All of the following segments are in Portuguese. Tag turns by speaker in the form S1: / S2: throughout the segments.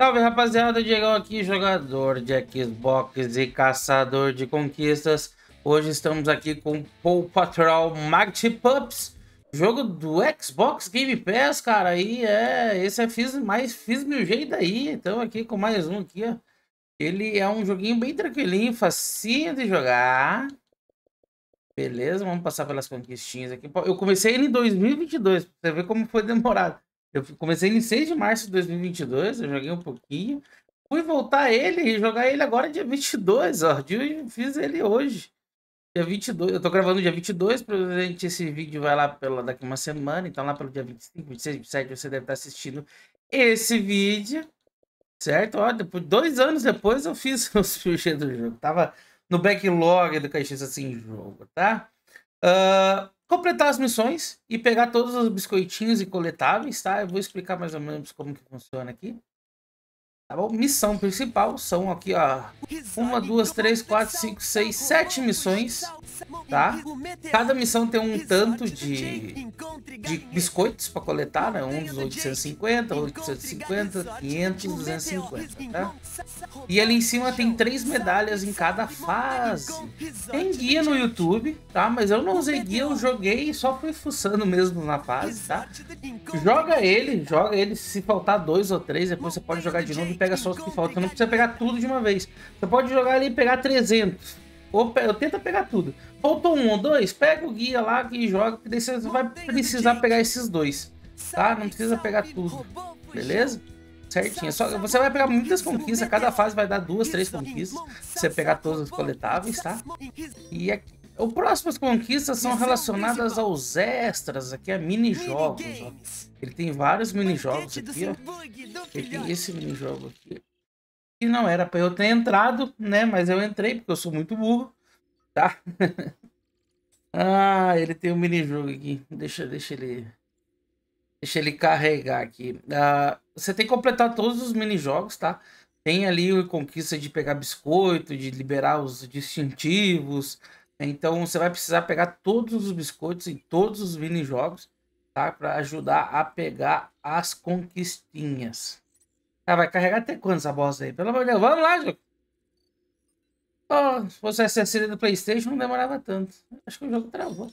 S1: Salve rapaziada, Diego aqui, jogador de Xbox e caçador de conquistas. Hoje estamos aqui com o Patrol Magic Pups, jogo do Xbox Game Pass, cara. E é, esse é fiz mais fiz meu jeito aí. Então aqui com mais um aqui, ó. Ele é um joguinho bem tranquilinho, facinho de jogar. Beleza, vamos passar pelas conquistinhas aqui. Eu comecei ele em 2022, pra você ver como foi demorado. Eu comecei em 6 de março de 2022, eu joguei um pouquinho. Fui voltar ele e jogar ele agora dia 22, ó. Eu fiz ele hoje. Dia 22, eu tô gravando dia 22, provavelmente esse vídeo vai lá pela, daqui uma semana, então lá pelo dia 25, 26, 27 você deve estar assistindo esse vídeo, certo? Ó, depois, dois anos depois eu fiz os fichas do jogo, tava no backlog do Caixista assim Jogo, tá? Uh, completar as missões e pegar todos os biscoitinhos e coletáveis, tá? Eu vou explicar mais ou menos como que funciona aqui. Tá bom? Missão principal são aqui, ó. Uma, duas, três, quatro, cinco, seis, sete missões, tá? Cada missão tem um tanto de de biscoitos para coletar, né? dos 850, 850, 500, 250, tá? E ali em cima tem três medalhas em cada fase. Tem guia no YouTube, tá? Mas eu não usei guia, eu joguei e só fui fuçando mesmo na fase, tá? Joga ele, joga ele. Se faltar dois ou três, depois você pode jogar de novo e pega só os que faltam. Não precisa pegar tudo de uma vez. Você pode jogar ali e pegar 300 ou eu tenta pegar tudo. Faltou um ou dois, pega o guia lá e joga, que daí você vai precisar pegar esses dois, tá? Não precisa pegar tudo, beleza? Certinho, só você vai pegar muitas conquistas, cada fase vai dar duas, três é conquistas, você pegar todas as coletáveis, tá? E aqui, é o próximas conquistas são é relacionadas aos extras, aqui é mini-jogos, Ele tem vários mini-jogos aqui, ó. Ele tem esse mini-jogo aqui, e não era para eu ter entrado, né? Mas eu entrei porque eu sou muito burro, tá? ah, ele tem um minijogo aqui. Deixa, deixa ele... Deixa ele carregar aqui. Ah, você tem que completar todos os minijogos, tá? Tem ali o conquista de pegar biscoito, de liberar os distintivos. Então você vai precisar pegar todos os biscoitos em todos os minijogos, tá? Para ajudar a pegar as conquistinhas. Ah, vai carregar até quando essa bosta aí? Pelo amor de Deus, vamos lá, jogo. Oh, se fosse a CD do Playstation, não demorava tanto. Acho que o jogo travou.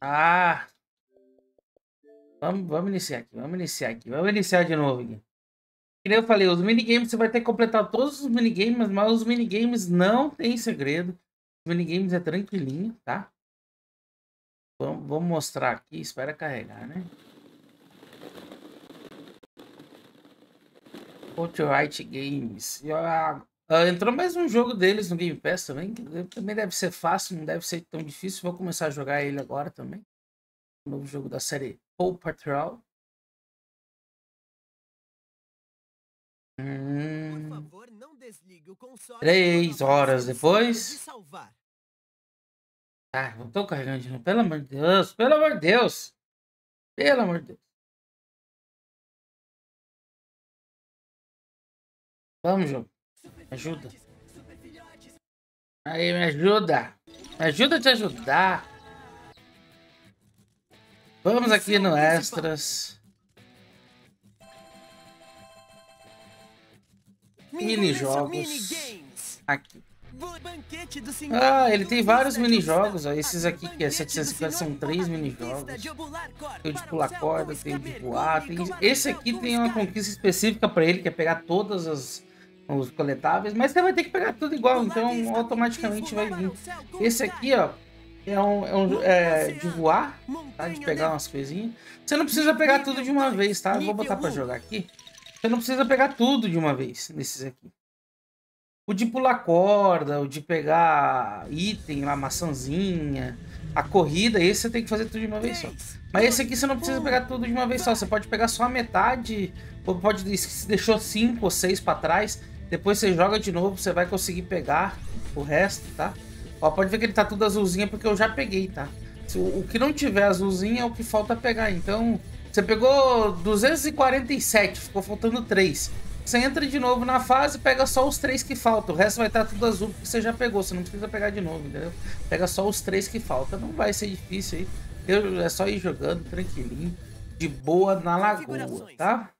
S1: Ah! Vamos, vamos iniciar aqui, vamos iniciar aqui. Vamos iniciar de novo aqui. eu falei, os minigames você vai ter que completar todos os minigames, mas os minigames não tem segredo. Os minigames é tranquilinho, tá? Vamos, vamos mostrar aqui, espera carregar, né? Outright Games. entrou mais um jogo deles no Game Pass também. também deve ser fácil, não deve ser tão difícil. Vou começar a jogar ele agora também. novo jogo da série Paw Patrol. Hum... Favor, Três horas depois. Ah, não tô carregando de novo. Pelo amor de Deus, pelo amor de Deus. Pelo amor de Deus. Vamos, jogo. Ajuda. Aí, me ajuda. Me ajuda a te ajudar. Vamos aqui no Extras. Minijogos. Aqui. Ah, ele tem vários minijogos. Esses aqui que é 750 são três minijogos. Tem o de pular corda, tem o de voar. Tem... Esse aqui tem uma conquista específica para ele, que é pegar todas as os coletáveis, mas você vai ter que pegar tudo igual, então automaticamente vai vir. Esse aqui, ó, é um, é um é, de voar, tá? De pegar umas coisinhas. Você não precisa pegar tudo de uma vez, tá? vou botar pra jogar aqui. Você não precisa pegar tudo de uma vez, nesses aqui. O de pular corda, o de pegar item, lá, maçãzinha, a corrida, esse você tem que fazer tudo de uma vez só. Mas esse aqui você não precisa pegar tudo de uma vez só, você pode pegar só a metade, ou pode, se deixou cinco ou seis para trás, depois você joga de novo, você vai conseguir pegar o resto, tá? Ó, pode ver que ele tá tudo azulzinho porque eu já peguei, tá? O, o que não tiver azulzinho é o que falta pegar. Então, você pegou 247, ficou faltando 3. Você entra de novo na fase, pega só os três que faltam. O resto vai estar tá tudo azul porque você já pegou. Você não precisa pegar de novo, entendeu? Pega só os três que faltam. Não vai ser difícil aí. Eu, é só ir jogando tranquilinho, de boa na lagoa, tá?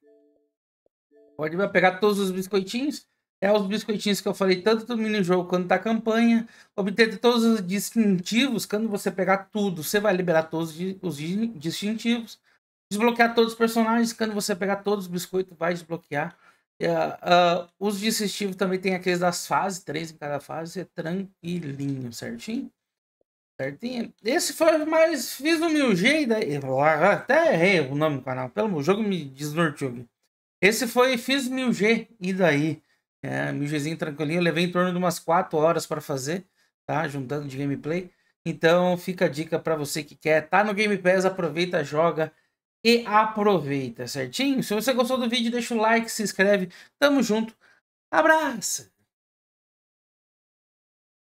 S1: Pode pegar todos os biscoitinhos é os biscoitinhos que eu falei tanto do mini-jogo quanto da campanha. Obter todos os distintivos, quando você pegar tudo, você vai liberar todos os distintivos. Desbloquear todos os personagens, quando você pegar todos os biscoitos, vai desbloquear. Uh, uh, os distintivos também tem aqueles das fases, três em cada fase, é tranquilinho, certinho? Certinho? Esse foi mais. Fiz o meu jeito. Até errei o nome do canal. Pelo amor, o jogo me desnorteou. Esse foi Fiz Mil G e daí. É, milgezinho tranquilinho. Eu levei em torno de umas 4 horas para fazer, tá? Juntando de gameplay. Então fica a dica para você que quer. Tá no Game Pass, aproveita, joga e aproveita, certinho? Se você gostou do vídeo, deixa o like, se inscreve. Tamo junto. Abraço!